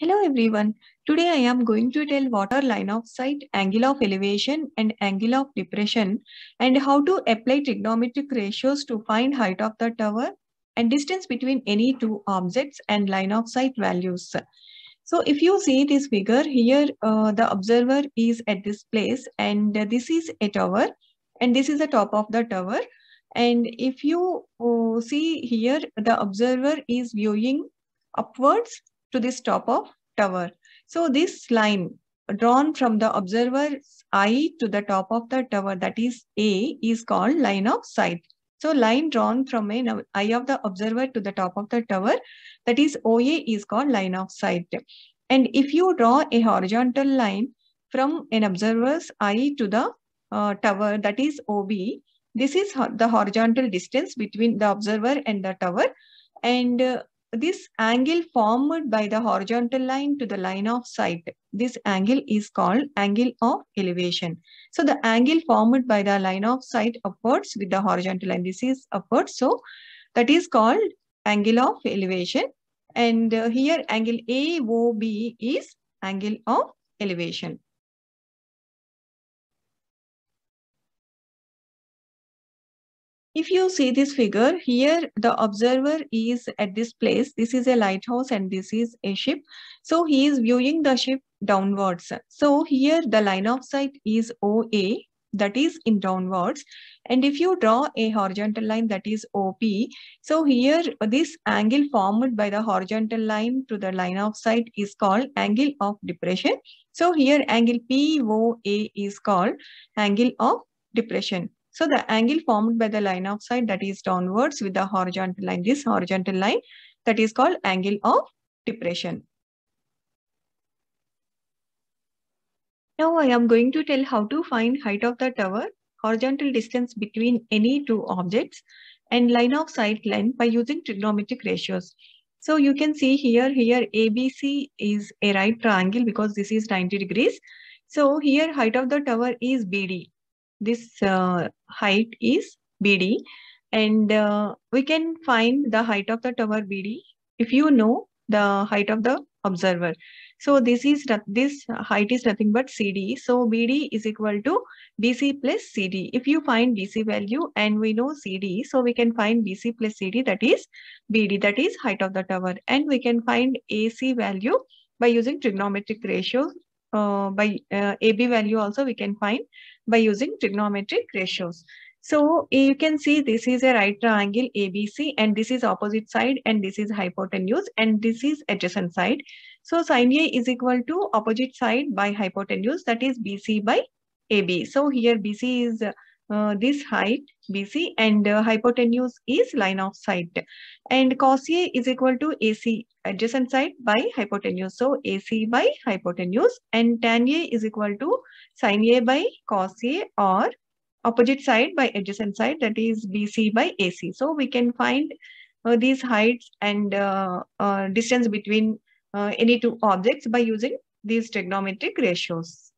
Hello everyone. Today I am going to tell what are line of sight, angle of elevation and angle of depression and how to apply trigonometric ratios to find height of the tower and distance between any two objects and line of sight values. So if you see this figure here, uh, the observer is at this place and this is a tower and this is the top of the tower. And if you uh, see here, the observer is viewing upwards to this top of tower. So this line drawn from the observer's eye to the top of the tower, that is A, is called line of sight. So line drawn from an eye of the observer to the top of the tower, that is OA is called line of sight. And if you draw a horizontal line from an observer's eye to the uh, tower, that is OB, this is the horizontal distance between the observer and the tower. And uh, this angle formed by the horizontal line to the line of sight, this angle is called angle of elevation. So the angle formed by the line of sight upwards with the horizontal line, this is upwards. So that is called angle of elevation. And uh, here angle AOB is angle of elevation. If you see this figure here, the observer is at this place. This is a lighthouse and this is a ship. So he is viewing the ship downwards. So here the line of sight is OA that is in downwards. And if you draw a horizontal line that is OP, so here this angle formed by the horizontal line to the line of sight is called angle of depression. So here angle POA is called angle of depression. So the angle formed by the line of sight that is downwards with the horizontal line, this horizontal line that is called angle of depression. Now I am going to tell how to find height of the tower, horizontal distance between any two objects and line of sight length by using trigonometric ratios. So you can see here, here ABC is a right triangle because this is 90 degrees. So here height of the tower is BD this uh, height is BD and uh, we can find the height of the tower BD if you know the height of the observer. So this is this height is nothing but CD. So BD is equal to BC plus CD. If you find BC value and we know CD, so we can find BC plus CD that is BD that is height of the tower and we can find AC value by using trigonometric ratio uh, by uh, AB value also we can find by using trigonometric ratios. So you can see this is a right triangle ABC and this is opposite side and this is hypotenuse and this is adjacent side. So sine A is equal to opposite side by hypotenuse that is BC by AB. So here BC is uh, this height BC and uh, hypotenuse is line of sight and cos A is equal to AC adjacent side by hypotenuse. So AC by hypotenuse and tan A is equal to sine A by cos A or opposite side by adjacent side that is BC by AC. So we can find uh, these heights and uh, uh, distance between any two objects by using these trigonometric ratios.